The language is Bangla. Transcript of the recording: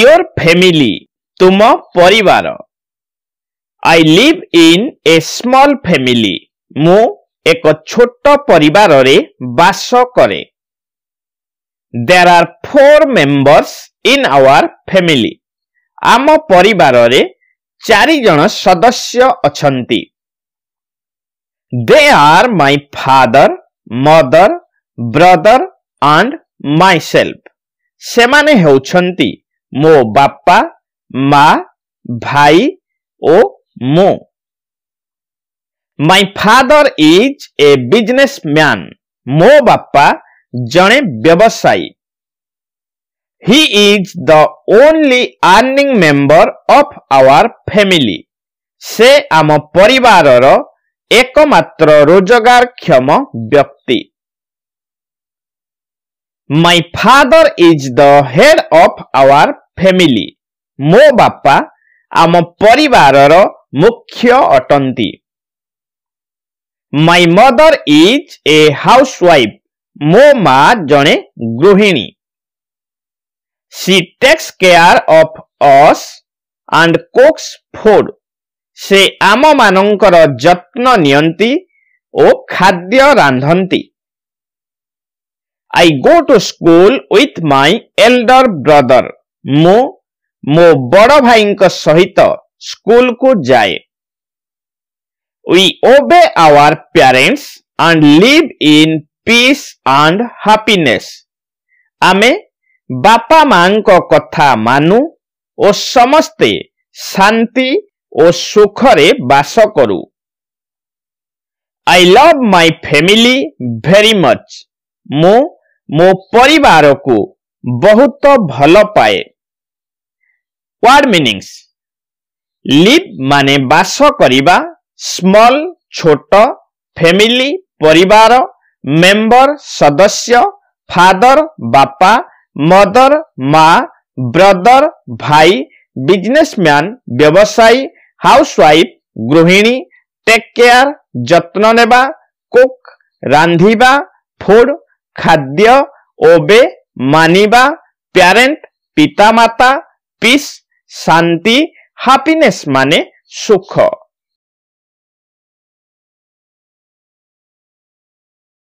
your family ତୁମ ପରିବାର I live in a small family ମୁଁ ଏକ ଛୋଟ ପରିବାରରେ ବାସ କରେ there are four members in our family ଆମ ପରିବାରରେ ଚାରିଜଣ ସଦସ୍ୟ ଅଛନ୍ତି they are my father mother brother and myself ସେମାନେ ହେଉଛନ୍ତି মো বাপ্পা মা ভাই ও মো my father is a business man ମୋ ବାପା ଜଣେ ବ୍ୟବସାୟୀ he is the only earning member of our family ସେ ଆମ ପରିବାରର ଏକମାତ୍ର ରୋଜଗାରକ୍ଷମ ବ୍ୟକ୍ତି my father is the head of our family ମୋ ବାପା ଆମ ପରିବାରର ମୁଖ୍ୟ ଅଟନ୍ତି my mother is a housewife ମୋ ମା ଜଣେ ଗୃହିଣୀ she takes care of us and cooks food ସେ ଆମମାନଙ୍କର ଯତ୍ନ ନିଅନ୍ତି ଓ ଖାଦ୍ୟ ରାନ୍ଧନ୍ତି I go to school with my elder brother ମୁଁ ମୋ ବଡ଼ ଭାଇଙ୍କ ସହିତ ସ୍କୁଲକୁ ଯାଏ we obey our parents and live in peace and happiness ଆମେ ବାପା ମାଙ୍କ କଥା ମାନୁ ଓ ସମସ୍ତେ ଶାନ୍ତି ଓ ସୁଖରେ ବାସ କରୁ I love my family very much ମୁଁ ମୋ ପରିବାରକୁ ବହୁତ ଭଲ ପାଏ ওয়ার্ড মিনিংস লিভ মানে বাস করিবা স্মল ছোট ফ্যামিলি পরিবার মেম্বর সদস্য ফাদর বাপা মদর মা ব্রদর ভাই বিজনেসম্যান ব্যবসায়ী হাউসওয়াইফ গৃহিণী টেক কেয়ার যত্ন নেবা কুক রাঁধিবা ফুড খাদ্য ওবে মানিবা প্যারেন্ট পিতামাতা পিস শান্তি হ্যাপিনেস মানে সুখ